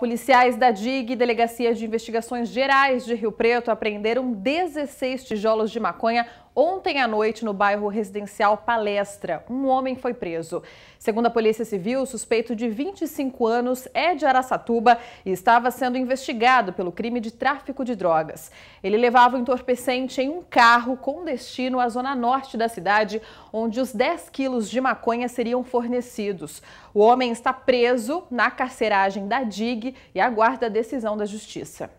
Policiais da DIG e Delegacia de Investigações Gerais de Rio Preto apreenderam 16 tijolos de maconha ontem à noite no bairro residencial Palestra. Um homem foi preso. Segundo a Polícia Civil, o suspeito de 25 anos é de Araçatuba e estava sendo investigado pelo crime de tráfico de drogas. Ele levava o entorpecente em um carro com destino à zona norte da cidade, onde os 10 quilos de maconha seriam fornecidos. O homem está preso na carceragem da DIG e aguarda a decisão da Justiça.